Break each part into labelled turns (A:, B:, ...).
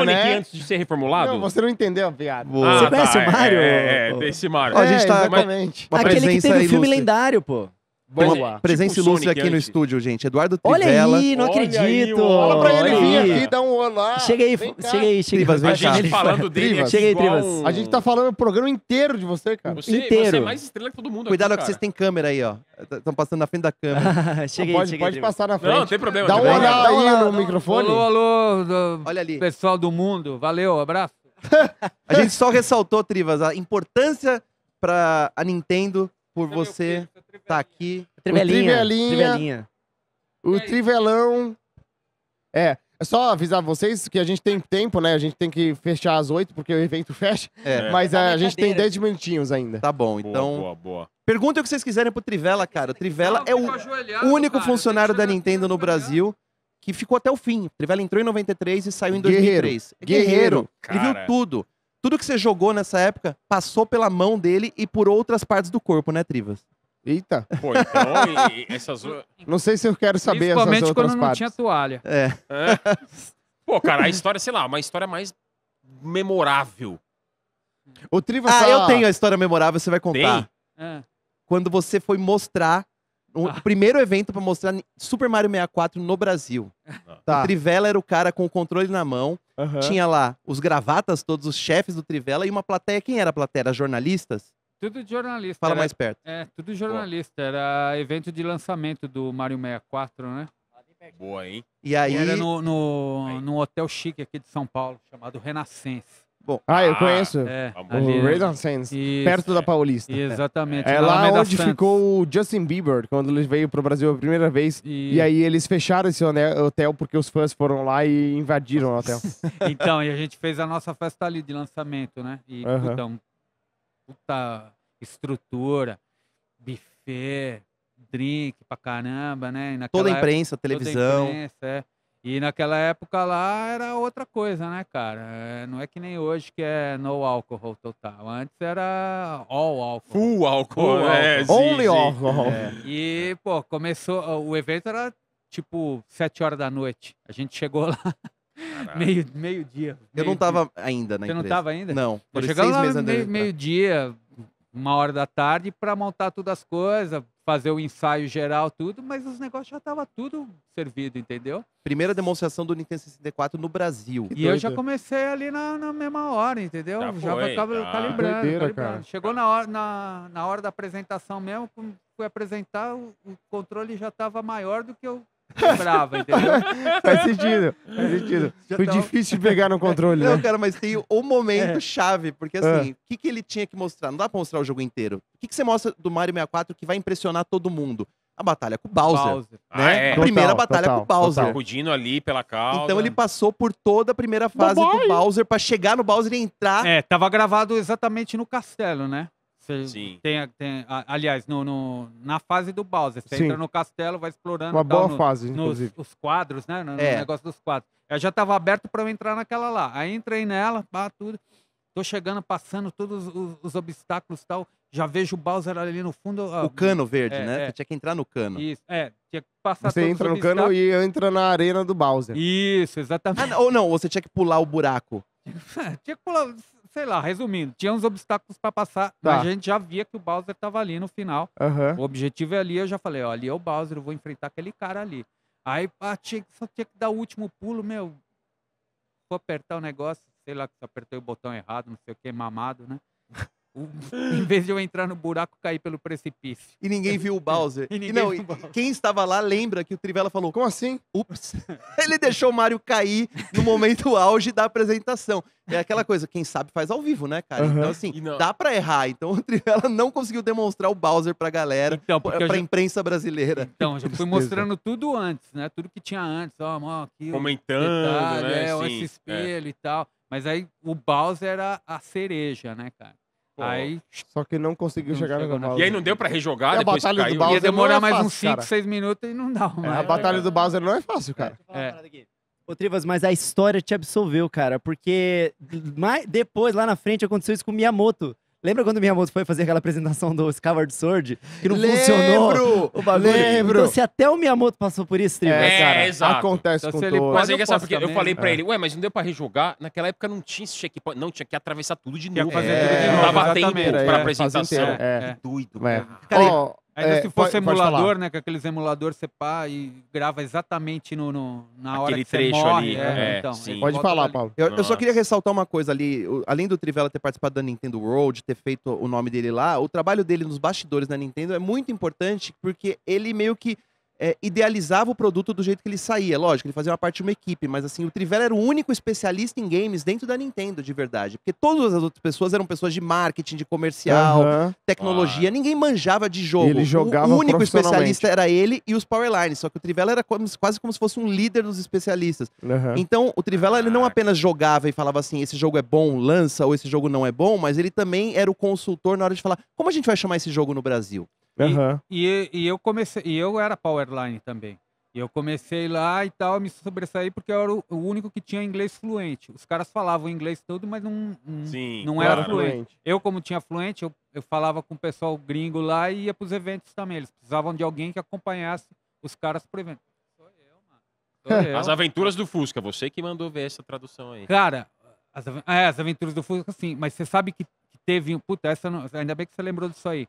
A: Né? Sonic né? antes de ser reformulado? Não, você não
B: entendeu a piada. Ah, você tá, conhece o Mario? É, é,
A: é, esse
C: Mario.
D: É, a gente tá exatamente. Aquele que teve o um filme lendário, pô. Boa. uma
B: tipo presença tipo ilustre aqui no
C: estúdio, gente. Eduardo Trivela. Olha aí, não Olha acredito. Aí, Fala pra ele vir aqui, dá
D: um olá. Chega aí,
B: chega aí. Chega. Trivas, vem a cá. gente falando dele Trivas. Chega aí, Trivas. Um... A gente tá falando o programa inteiro de você,
C: cara. Você, inteiro. você é mais
E: estrela que todo mundo Cuidado aqui, que vocês
C: têm câmera aí, ó. Estão passando na frente da câmera. chega pode, chega pode aí, passar na frente. Não, não tem problema. Dá um olá aí olá, no não. microfone. Alô, alô. Olha ali. Pessoal do mundo, valeu, abraço. a gente só ressaltou, Trivas, a importância
B: pra a Nintendo por é você estar tá aqui. Trivelinha. O Trivelinha. Trivelinha. O Trivelão. É. É só avisar vocês que a gente tem tempo, né? A gente tem que fechar às oito, porque o evento fecha. É. Mas tá é, a, a gente tem dez minutinhos
C: ainda. Tá bom, então. Boa, boa, boa.
B: Pergunta o que vocês quiserem pro Trivela, cara. O Trivela é o único
C: cara. funcionário da Nintendo no Brasil que ficou até o fim. O Trivela entrou em 93 e saiu em 2003. Guerreiro. É guerreiro. Guerreiro. Ele viu tudo. Tudo que você jogou nessa época passou pela mão dele e por outras partes do corpo, né, Trivas? Eita. Pô, então, e, e essas... Não
B: sei se eu quero saber essas outras partes. Principalmente quando não tinha toalha. É.
A: é. Pô, cara, a história, sei lá, uma história mais memorável.
B: O Trivas ah, eu tenho a história
C: memorável, você vai contar. Tem? É. Quando você foi mostrar o ah. primeiro evento para mostrar Super Mario 64 no Brasil. Ah. Tá. O Trivela era o cara com o controle na mão. Uhum. Tinha lá os gravatas, todos os chefes do Trivela e uma plateia. Quem era a plateia? Era jornalistas?
E: Tudo jornalista. Fala era, mais perto. É, tudo jornalista. Era evento de lançamento do Mario 64, né? Boa, hein? E aí... Era no, no, aí. num hotel chique aqui de São Paulo, chamado Renascença. Bom, ah, eu ah, conheço. É, é, o ali, Sands, isso, perto da é, Paulista. Exatamente. É lá, lá onde
B: ficou o Justin Bieber, quando ele veio pro Brasil a primeira vez. E, e aí eles fecharam esse hotel porque os fãs foram lá e invadiram o hotel.
E: então, e a gente fez a nossa festa ali de lançamento, né? E, -huh. então, puta estrutura, buffet, drink pra caramba, né? Toda a imprensa, época, televisão. Toda a imprensa, é. E naquela época lá era outra coisa, né, cara? Eh, não é que nem hoje que é no álcool total. Antes era all álcool. Full
A: álcool. Full é, álcool. Only sim. alcohol. É.
E: E, pô, começou. O evento era tipo sete horas da noite. A gente chegou lá meio, meio dia. Eu não tava ainda na Você não tava ainda? Não. Eu chegava lá meio- meio-dia, uma hora da tarde, para montar todas as coisas, fazer o ensaio geral, tudo, mas os negócios já estavam tudo servido, entendeu?
C: Primeira demonstração do Nintendo 64 no Brasil. Que e doido. eu já
E: comecei ali na, na mesma hora, entendeu? Já, já foi, tava tá. calibrando. Doideira, calibrando. Chegou na hora, na, na hora da apresentação mesmo, fui apresentar, o, o controle já estava maior do que eu
B: Brava, entendeu? faz sentido, faz sentido. Já Foi tava... Tá difícil de pegar no controle, Não, né? cara, mas
C: tem o momento é. chave, porque assim, ah. o ah. que, que ele tinha que mostrar? Não dá pra mostrar o jogo inteiro. O que, que você mostra do Mario 64 que vai impressionar todo mundo? a batalha com o Bowser. Bowser. Né? Ah, é. A primeira batalha total, com o Bowser.
A: Total. ali pela cauda. Então ele
C: passou por toda a primeira fase do Bowser para chegar no Bowser e entrar. É,
E: tava gravado exatamente no castelo, né? Você Sim. Tem, tem, aliás, no, no, na fase do Bowser, você Sim. entra no castelo, vai explorando. Uma tal, boa no, fase, nos, inclusive. Os quadros, né? No, é. no negócio dos quadros. Eu já estava aberto para eu entrar naquela lá. Aí entrei nela, pá, tudo. Tô chegando, passando todos os, os obstáculos e tal. Já vejo o Bowser ali no fundo. O ah, cano verde, é, né? É. Você
C: tinha que entrar no cano.
E: Isso, é. Tinha que passar Você entra no cano
C: e entra na arena do Bowser. Isso, exatamente. Ah, não, ou não, você tinha que pular o buraco.
E: tinha que pular sei lá, resumindo, tinha uns obstáculos para passar. Tá. A gente já via que o Bowser tava ali no final. Uhum. O objetivo é ali, eu já falei, ó, ali é o Bowser, eu vou enfrentar aquele cara ali. Aí pá, só tinha que dar o último pulo, meu. Vou apertar o negócio, sei lá, que apertei o botão errado, não sei o que, mamado, né? em vez de eu entrar no buraco, cair pelo precipício. E ninguém viu o Bowser. e, e não, quem
C: estava lá lembra que o Trivela falou: Como assim? Ups. Ele deixou o Mario cair no momento auge da apresentação. É aquela coisa, quem sabe faz ao vivo, né, cara? Uhum. Então, assim, não... dá pra errar. Então, o Trivela não conseguiu demonstrar o Bowser pra galera, então, pra, já... imprensa brasileira. Então, já fui mostrando
E: tudo antes, né? Tudo que tinha antes, ó, ó aqui. Comentando, detalhe, né? É, esse é. espelho é. e tal. Mas aí, o Bowser era a cereja, né, cara? Aí...
B: Só que
D: não conseguiu não chegar no Bowser. Né? E aí não deu pra
E: rejogar, e depois a batalha caiu. Do Bowser Ia demorar é mais uns 5,
D: 6
B: minutos e não
E: dá.
D: É, a batalha do é. Bowser não é fácil, cara. É. Ô, Trivas, mas a história te absolveu, cara. Porque mais, depois, lá na frente, aconteceu isso com o Miyamoto. Lembra quando Miyamoto foi fazer aquela apresentação do Scavard Sword? Que não lembro, funcionou o bagulho? Lembro! Então, se até o Miyamoto passou por isso, Tribas, é, cara. Exato. Acontece então, com ele... Mas é aí, sabe, porque eu falei pra é. ele,
A: ué, mas não deu pra rejogar. Naquela época não tinha esse checkpoint. Não, tinha que atravessar tudo de novo. Fazer é. tudo de novo. Dava tempo pra é. apresentação. É. Doido, cara. cara oh, é Ainda é, se fosse pode, emulador, pode
E: né? Com aqueles emuladores você pá e grava exatamente no, no na hora que trecho você morre. Ali, é, né? então, é, então, Pode falar, ali. Paulo.
C: Eu, eu, só queria ressaltar uma coisa ali. Além do Trivela ter participado da Nintendo World, ter feito o nome dele lá, o trabalho dele nos bastidores da Nintendo é muito importante porque ele meio que é, idealizava o produto do jeito que ele saía. Lógico, ele fazia uma parte de uma equipe, mas assim, o Trivela era o único especialista em games dentro da Nintendo, de verdade. Porque todas as outras pessoas eram pessoas de marketing, de comercial, uhum. tecnologia. Ah. Ninguém manjava de jogo. Ele jogava O único especialista era ele e os Powerlines. Só que o Trivela era como, quase como se fosse um líder dos especialistas. Uhum. Então, o Trivela, ele não apenas jogava e falava assim, esse jogo é bom, lança, ou esse jogo não é bom, mas ele também era o consultor na hora de falar, como a gente vai chamar esse jogo no Brasil? Uhum.
E: E, e, e, eu comecei, e eu era Powerline também. E eu comecei lá e tal, me sobressaí porque eu era o, único que tinha inglês fluente. Os caras falavam inglês tudo, mas não, não, Sim, não claro. era fluente. Eu, como tinha fluente, eu, eu falava com o pessoal gringo lá e ia para os eventos também. Eles precisavam de alguém que acompanhasse os caras pro evento. Sou eu, mano. Sou eu. As
A: Aventuras do Fusca, você que mandou ver essa tradução aí. Cara,
E: as, é, as Aventuras do Fusca, sim. Mas você sabe que, que teve... Puta, essa não, ainda bem que você lembrou disso aí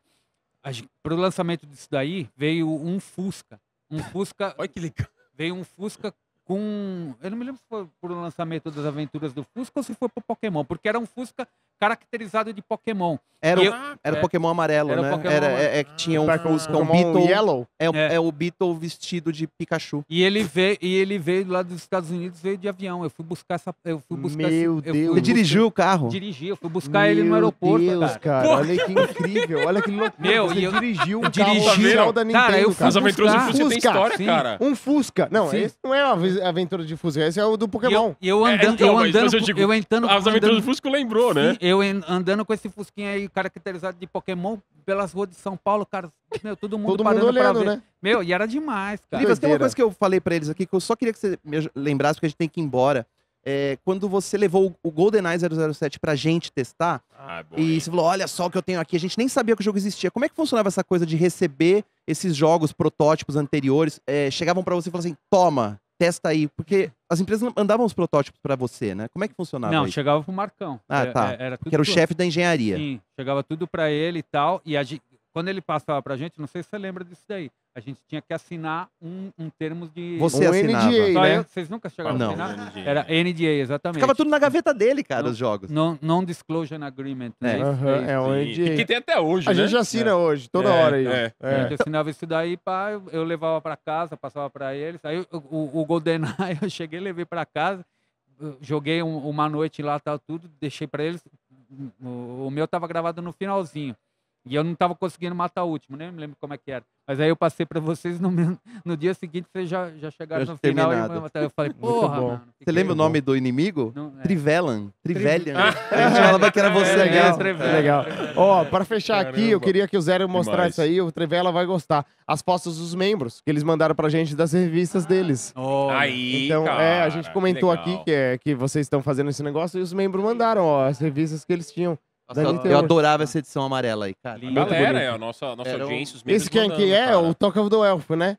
E: para o lançamento disso daí, veio um Fusca. Um Fusca. Olha que legal. Veio um Fusca com. Eu não me lembro se foi pro lançamento das aventuras do Fusca ou se foi pro Pokémon, porque era um Fusca caracterizado de Pokémon. Era, eu, era é, Pokémon amarelo, era né? Pokémon era, amarelo. É, é, que tinha hum. um, ah, Fusca, um Beetle. Yellow. É, é. é o Beetle vestido de Pikachu. E ele veio, e ele veio lá dos Estados Unidos, veio de avião. Eu fui buscar essa. Eu fui buscar Meu
B: esse, Deus. Você dirigiu o carro? Dirigi, eu fui buscar
E: Meu ele no aeroporto. Meu Deus,
C: cara.
B: cara. Olha que incrível, olha que loucura. Meu, Você eu, dirigiu um dirigi, carro da Nintendo, cara, eu fui cara. Buscar, As aventuras do Fusca tem história, cara. Um Fusca. Não, esse não é uma Aventuras de Fusca. Esse é o do Pokémon. E eu, eu andando, é, então, eu andando, eu, digo, eu entrando, As Aventuras lembrou, né? Sim,
E: eu andando com esse fusquinha aí caracterizado de Pokémon pelas ruas de São Paulo, cara, meu, todo mundo todo parando mundo olhando, ver. Né? Meu, e era demais, cara. Livas, tem uma coisa
C: que eu falei para eles aqui que eu só queria que você me lembrasse porque a gente tem que ir embora. É, quando você levou o GoldenEye 007 pra gente testar, ah, é e você falou, olha só o que eu tenho aqui, a gente nem sabia que o jogo existia. Como é que funcionava essa coisa de receber esses jogos protótipos anteriores? É, chegavam para você e falavam assim, toma, testa aí, porque as empresas mandavam os protótipos para você, né? Como é que
E: funcionava Não, aí? chegava pro Marcão. Ah, é, tá. É, era, tá. Era, era que era o chefe da engenharia. Sim, chegava tudo para ele e tal, e a quando ele passava para a gente, não sei se você lembra disso daí, a gente tinha que assinar um, um termo de... Você um assinava. NDA, Só né? eu, vocês nunca chegaram não. a assinar? NDA. Era NDA, exatamente. Ficava tudo
C: na gaveta dele, cara, os jogos.
E: Non-Disclosure Agreement. É, né? é o NDA. É e que tem até hoje, A né? gente assina é. hoje, toda é, hora aí. É. A é. gente assinava isso daí, pá, eu levava para casa, passava para eles. Aí o, o, GoldenEye, eu cheguei levei para casa, joguei um, uma noite lá, tal, tudo, deixei para eles. O, o meu estava gravado no finalzinho. E eu não estava conseguindo matar o último, nem me lembro como é que era. Mas aí eu passei para vocês no, no dia seguinte, vocês já, já chegaram já no final. Eu, eu falei, porra, mano, Você lembra o nome do inimigo? Não, é.
B: Trivelan. Trivellian. a gente falava que era é, você. É, é legal. É, legal. Ó, oh, para fechar Caramba. aqui, eu queria que o Zero mostrasse isso aí. O Trivela vai gostar. As postas dos membros, que eles mandaram pra gente das revistas ah. deles. Oh. Aí, Então, cara, é, a gente comentou que aqui que, é, que vocês estão fazendo esse negócio e os membros mandaram, ó, as revistas que eles tinham. Nossa, eu, eu
C: adorava essa edição amarela aí, cara. Muito Galera, bonito. é a nossa, nossa Era audiência, os Esse quem que é? O
B: Toca do Elfo, né?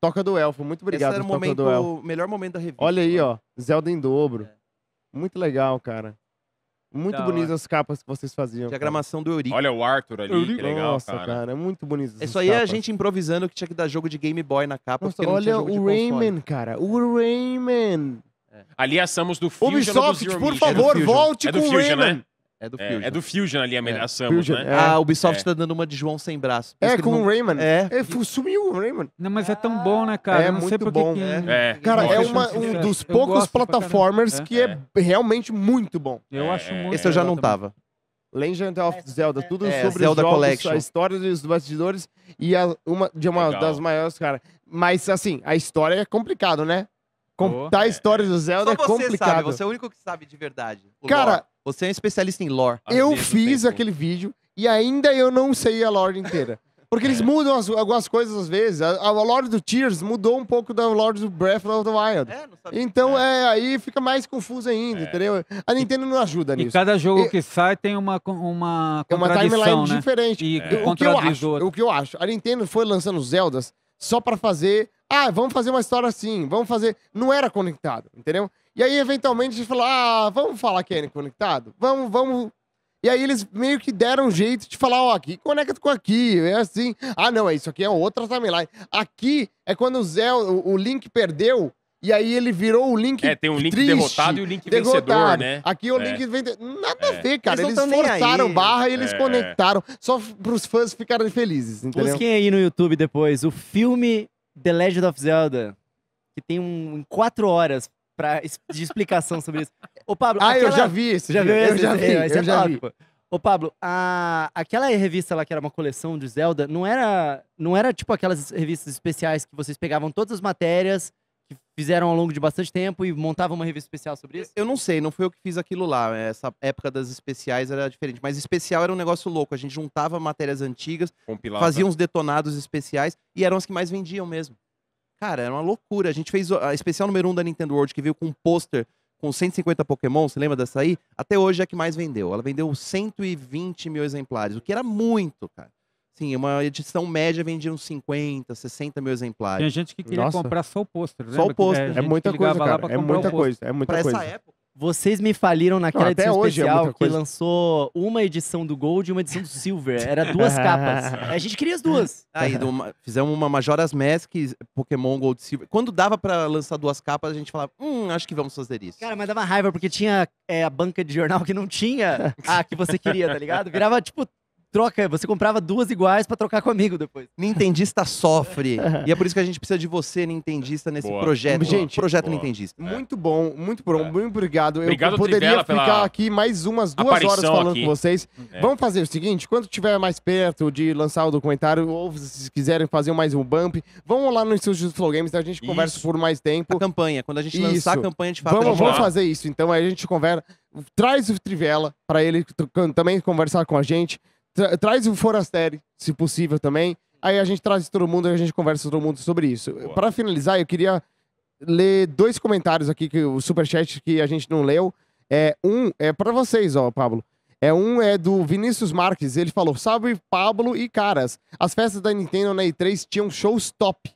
B: Toca do Elfo, muito obrigado. Esse era o momento, melhor momento da revista. Olha aí, ó. Zelda em dobro. É. Muito legal, cara. Muito bonitas as capas que vocês faziam. Diagramação do Eurico. Olha o
C: Arthur ali, Eurico. que legal, Nossa, cara. cara, é muito bonito. Isso aí é a gente improvisando que tinha que dar jogo de Game Boy na capa. Nossa, olha o Rayman,
B: cara. O Rayman.
C: É. Ali assamos do Fusion Ubisoft, é do
B: por favor, volte é com o Fusion, né? Rayman. Né?
C: É do é, Fusion. É, é do Fusion ali a, é. a Samus, Fusion, né? É. A ah, Ubisoft está é. dando uma de João sem braço. é, com não... o
E: Rayman. É. é sumiu o Rayman. Não, mas é tão bom, né, cara?
C: É não muito bom. Que... Cara, é uma, um dos poucos plataformas que é,
B: realmente muito bom. Eu acho muito. Esse eu já não tava. Legend of Zelda, tudo é, sobre Zelda jogos, Collection. a história dos bastidores e a, uma de uma Legal. das maiores, cara. Mas assim, a história é complicada, né? Contar a é, história do Zelda é Só você complicado. sabe, você é o
C: único que sabe de verdade. o Cara, lore. você é um especialista em lore.
B: eu fiz aquele vídeo e ainda eu não sei a lore inteira. Porque eles é. mudam as- algumas coisas às vezes. A, a lore do Tears mudou um pouco da lore do Breath of the Wild. É, não Então, é. é, aí fica mais confuso ainda, entendeu? A Nintendo não ajuda E cada jogo que
E: sai tem uma, uma É uma timeline né? diferente.
B: E O que eu acho, o que eu acho. A Nintendo foi lançando Zeldas só para fazer. Ah, vamos fazer uma história assim, vamos fazer. Não era conectado, entendeu? E aí, eventualmente, a gente falou: ah, vamos falar que é conectado? Vamos, vamos. E aí eles meio que deram um jeito de falar, ó, oh, aqui conecta com aqui, é assim. Ah, não, é isso aqui é outra timeline. Aqui é quando o Zé, o, o Link perdeu, e aí ele virou o link. É, tem um link triste, derrotado e o link derrotado. vencedor, né? Aqui o é. link vencedor. Nada é. a ver, cara. Eles, eles forçaram barra e é. eles é. conectaram. Só pros fãs ficarem felizes,
D: entendeu? Busquem aí no YouTube depois o filme The Legend of Zelda, que tem um, quatro horas pra, de explicação sobre isso. Ô, Pablo. Ah, aquela... eu já vi esse. Já viu esse? É eu já vi. eu já vi. Ô, Pablo, a... aquela revista lá que era uma coleção de Zelda, não era, não era tipo aquelas revistas especiais que vocês pegavam todas as matérias que fizeram ao longo de bastante tempo e montava uma revista especial sobre isso? Eu não sei, não foi eu que
C: fiz aquilo lá. Essa época das especiais era diferente. Mas especial era um negócio louco. A gente juntava matérias antigas,
E: Compilava. fazia
C: uns detonados especiais e eram as que mais vendiam mesmo. Cara, era uma loucura. A gente fez a especial número 1 um da Nintendo World, que veio com um pôster com 150 Pokémon, você lembra dessa aí? Até hoje é a que mais vendeu. Ela vendeu 120 mil exemplares, o que era muito, cara. Sim, uma edição média vendia uns 50, 60 mil exemplares. tem gente que queria Nossa. comprar só o pôster, Só o né, pôster. É, é muita coisa, cara. É muita coisa, é muita pra coisa. essa época.
D: Vocês me faliram naquela Não, edição é especial é que lançou uma edição do Gold e uma edição do Silver. Era duas capas. A gente queria as duas. Aí uma,
C: fizemos uma Majora's Mask, Pokémon Gold e Silver. Quando dava para lançar duas capas, a gente falava, hum, acho que vamos fazer isso.
D: Cara, mas dava raiva porque tinha é, a banca de jornal que não tinha a que você queria, tá ligado? Virava tipo troca, você comprava duas iguais para trocar comigo depois. Nintendista sofre. e é por isso que a gente precisa de você,
B: Nintendista, nesse boa. projeto. Gente, projeto boa. Nintendista. É. Muito bom, muito bom, é. muito obrigado. obrigado. Eu poderia ficar aqui mais umas duas horas falando aqui. com vocês. É. Vamos fazer o seguinte: quando tiver mais perto de lançar o documentário, ou se quiserem fazer mais um bump, vamos lá no Instituto do Flow Games, a gente isso. conversa por mais tempo. A campanha, quando a gente lançar a campanha, a gente Vamos, vamos fazer isso, então aí a gente conversa. Traz o Trivela para ele também conversar com a gente. Tra traz o Forasteri, se possível também. Aí a gente traz todo mundo e a gente conversa todo mundo sobre isso. Para finalizar, eu queria ler dois comentários aqui, que o superchat que a gente não leu. É, um é para vocês, ó, Pablo. É, um é do Vinícius Marques. Ele falou: Salve Pablo e caras. As festas da Nintendo na E3 tinham shows top.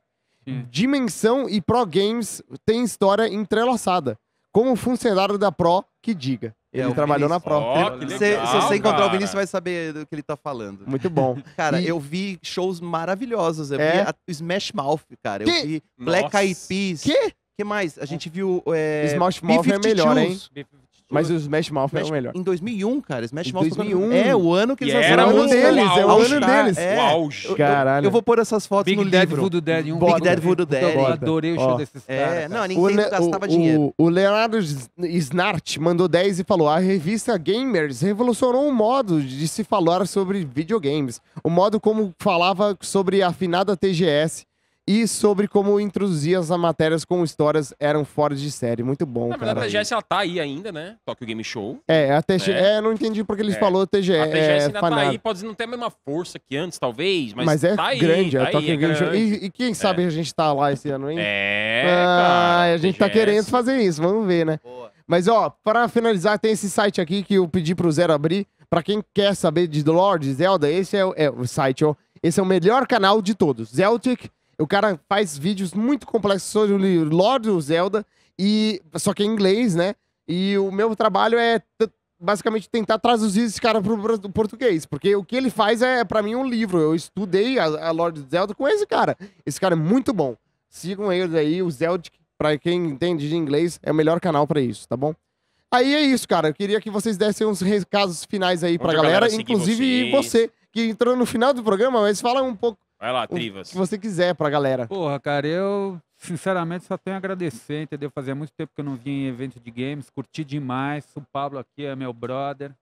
B: Hum. Dimensão e Pro Games têm história entrelaçada. Como funcionário da Pro, que diga. É ele é, trabalhou Vinícius. na prova. Oh, se, legal, se você encontrar o Vinícius, você
C: vai saber do que ele tá falando.
B: Muito bom. cara, e... eu
C: vi shows maravilhosos. Eu é? vi a, Smash Mouth, cara. Que? Eu vi Black Eyed Peas. Que? que mais? A gente viu... É, Smash Mouth é melhor, hein? Mas o Smash Mouth Smash, é o melhor. Em 2001, cara. Smash Mouth 2001. Tá é o ano que eles lançaram. Era um deles, é o ano deles. É. O auge. Caralho. Eu, eu, vou pôr essas fotos Big no Dead livro. Voodoo Dead, um Big Dead Voodoo Dead. Eu adorei o show oh. desses
B: é, caras. É, não, a Nintendo gastava o, dinheiro. O, o Leonardo Snart mandou 10 e falou, a revista Gamers revolucionou o modo de se falar sobre videogames. O modo como falava sobre a afinada TGS e sobre como introduzir as matérias com histórias eram fora de série. Muito bom, Na cara. Na verdade,
A: a TGS ela tá aí ainda, né? Tokyo Game Show. É, a TGS. Né? É, não entendi porque eles é. falou TGS. A TGS é, ainda fanado. tá aí, pode não ter a mesma força que antes, talvez, mas, mas é tá grande, aí, é tá Tokyo aí, é Game Show. E,
B: e, quem é. sabe a gente tá lá esse ano, hein?
A: É, ah, cara, A gente TGS. tá querendo
B: fazer isso, vamos ver, né? Boa. Mas, ó, para finalizar, tem esse site aqui que eu pedi pro Zero abrir. Para quem quer saber de The Lord Zelda, esse é o, é o site, ó. Esse é o melhor canal de todos. Celtic o cara faz vídeos muito complexos sobre o Lord of Zelda, e, só que em é inglês, né? E o meu trabalho é basicamente tentar traduzir esse cara pro português, porque o que ele faz é, para mim, um livro. Eu estudei a, a Lord of Zelda com esse cara. Esse cara é muito bom. Sigam ele aí, o Zelda, para quem entende de inglês, é o melhor canal para isso, tá bom? Aí é isso, cara. Eu queria que vocês dessem uns recados finais aí pra a galera, galera inclusive você, que entrou no final do programa, mas fala um pouco Vai lá, Trivas. O que você quiser pra galera.
E: Porra, cara, eu sinceramente só tenho a agradecer, entendeu? Fazia muito tempo que eu não vinha em evento de games, curti demais. O Pablo aqui é meu brother.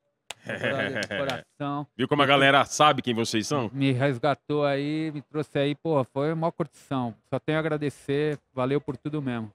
E: coração. Viu como a galera sabe quem vocês são? Me resgatou aí, me trouxe aí, porra, foi uma curtição. Só tenho a agradecer,
B: valeu por tudo mesmo.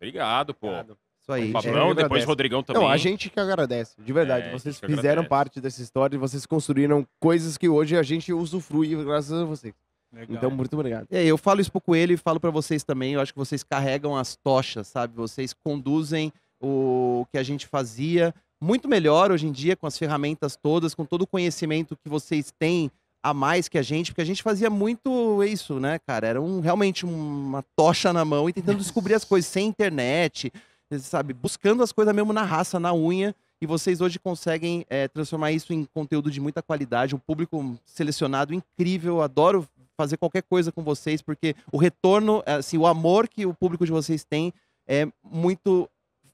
A: Obrigado, pô. Obrigado. Isso aí. O
B: Pablão, depois o Rodrigão também. Não, a gente
E: que
C: agradece,
B: de verdade. É, vocês fizeram agradece. parte dessa história, vocês construíram coisas que hoje a gente usufrui graças a vocês. Legal. Então, muito obrigado.
C: É, eu falo isso pro Coelho e falo para vocês também. Eu acho que vocês carregam as tochas, sabe? Vocês conduzem o que a gente fazia muito melhor hoje em dia com as ferramentas todas, com todo o conhecimento que vocês têm a mais que a gente, porque a gente fazia muito isso, né, cara? Era um, realmente uma tocha na mão e tentando descobrir as coisas sem internet, sabe? Buscando as coisas mesmo na raça, na unha. E vocês hoje conseguem é, transformar isso em conteúdo de muita qualidade, um público selecionado incrível. Adoro fazer qualquer coisa com vocês, porque o retorno, assim, o amor que o público de vocês tem é muito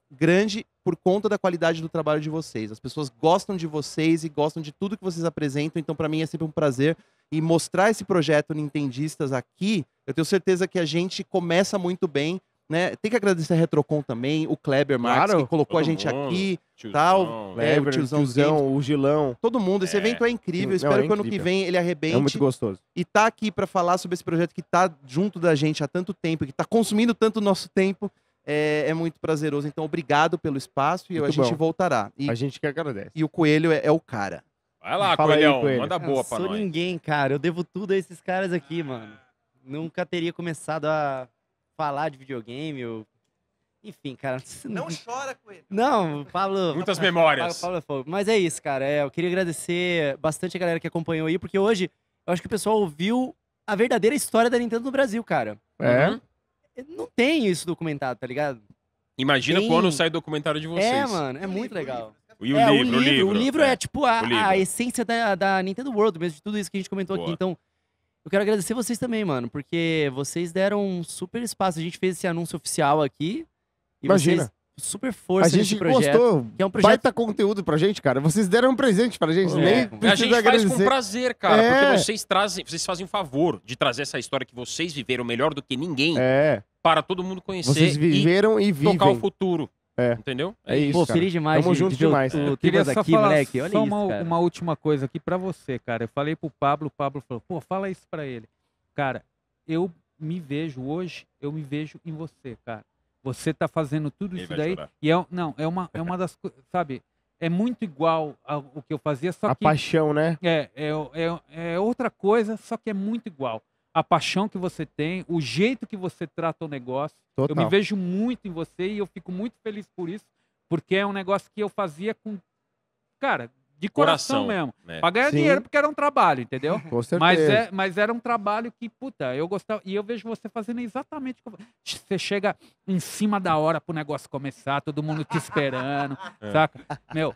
C: grande por conta da qualidade do trabalho de vocês. As pessoas gostam de vocês e gostam de tudo que vocês apresentam, então para mim é sempre um prazer e mostrar esse projeto Nintendistas aqui, eu tenho certeza que a gente começa muito bem né? Tem que agradecer a Retrocon também, o Kleber Marques, claro, que colocou a gente mundo. aqui, tiozão, tal. Kleber, é, o tiozão, tiozão o
B: Gilão. Todo mundo. Esse é. evento é incrível. Não, Espero é que incrível. ano que vem ele arrebente. É muito gostoso.
C: E tá aqui para falar sobre esse projeto que tá junto da gente há tanto tempo, que tá consumindo tanto nosso tempo. É, é, muito prazeroso. Então, obrigado pelo espaço e muito a bom. gente voltará.
D: E, a gente que agradece. E o Coelho é, é o cara. Vai lá, Coelhão. Aí, Coelho. Manda ah, boa pra eu sou nós. sou ninguém, cara. Eu devo tudo a esses caras aqui, mano. Nunca teria começado a falar de videogame. Eu... Enfim, cara. Não chora com ele. Não, Pablo. Muitas memórias. Pablo, Pablo, é Mas é isso, cara. É, eu queria agradecer bastante a galera que acompanhou aí, porque hoje eu acho que o pessoal ouviu a verdadeira história da Nintendo no Brasil, cara. É? Uhum. Não tem isso documentado, tá ligado? Imagina tem... quando sai
A: documentário de é, vocês. É, mano,
D: é muito legal. E o, é, livro, o livro, o livro. O livro é, é tipo a, a essência da, da Nintendo World mesmo, de tudo isso que a gente comentou Boa. aqui. Então, eu quero agradecer vocês também, mano, porque vocês deram um super espaço. A gente fez esse anúncio oficial aqui. Imagina. Vocês super força a gente projeto, gostou, que é um projeto... baita
B: conteúdo pra gente, cara. Vocês deram um presente pra gente, é. nem A gente agradecer. faz com prazer, cara, é. porque
A: vocês trazem, vocês fazem um favor de trazer essa história que vocês viveram melhor do que ninguém é. para todo mundo conhecer. Vocês viveram e, e vivem. tocar o futuro. É. Entendeu? É, isso. Pô, cara. feliz demais. Tamo de, junto de, demais. eu queria só aqui, falar moleque. Olha só isso,
E: uma, uma, última coisa aqui para você, cara. Eu falei pro Pablo, o Pablo falou, pô, fala isso para ele. Cara, eu me vejo hoje, eu me vejo em você, cara. Você tá fazendo tudo isso daí. Chorar. E é, não, é uma, é uma das coisas, sabe? É muito igual ao que eu fazia, só a que. A paixão, né? É, é, é, é outra coisa, só que é muito igual a paixão que você tem, o jeito que você trata o negócio. Total. Eu me vejo muito em você e eu fico muito feliz por isso, porque é um negócio que eu fazia com, cara, de coração, coração mesmo. Né? Pra ganhar Sim. dinheiro, porque era um trabalho, entendeu? Com certeza. Mas, é, mas era um trabalho que, puta, eu gostava. E eu vejo você fazendo exatamente como. Você chega em cima da hora pro negócio começar, todo mundo te esperando, é. saca? Meu.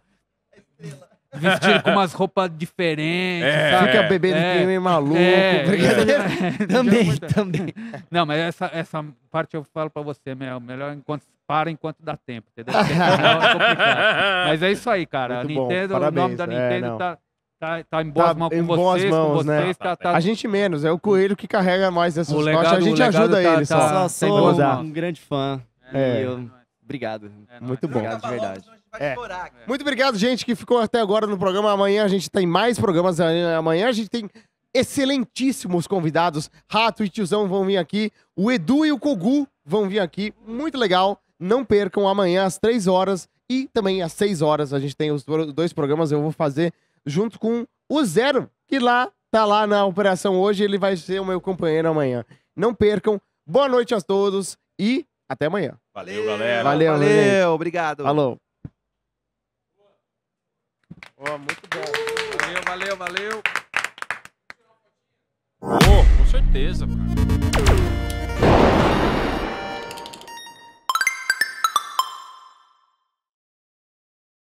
D: Vestido com umas roupas diferentes. É, sabe? Fica bebendo é, nem maluco. É, é, também, também. Não, mas essa, essa
E: parte eu falo pra você, meu. É melhor enquanto para enquanto dá tempo, entendeu? É mas é isso aí, cara. Muito Nintendo, o nome da é, Nintendo é, tá, tá, tá em boas tá mãos com vocês, mãos, com vocês. Né?
B: Tá, tá... A gente menos, é o Coelho que carrega mais dessas costas, A gente ajuda tá, ele. Tá, só. Só, sou um
D: grande fã. É. Eu... Obrigado. Muito bom. Obrigado, de verdade. É. Chorar,
B: Muito obrigado, gente, que ficou até agora no programa. Amanhã a gente tem mais programas. Né? Amanhã a gente tem excelentíssimos convidados. Rato e Tiozão vão vir aqui. O Edu e o Kogu vão vir aqui. Muito legal. Não percam amanhã às 3 horas e também às 6 horas. A gente tem os dois programas. Eu vou fazer junto com o Zero, que lá tá lá na operação hoje. Ele vai ser o meu companheiro amanhã. Não percam. Boa noite a todos e até amanhã.
E: Valeu, galera. Valeu,
B: valeu. Obrigado. Falou.
E: Oh, muito bom. Valeu, valeu, valeu. Oh, com certeza, cara.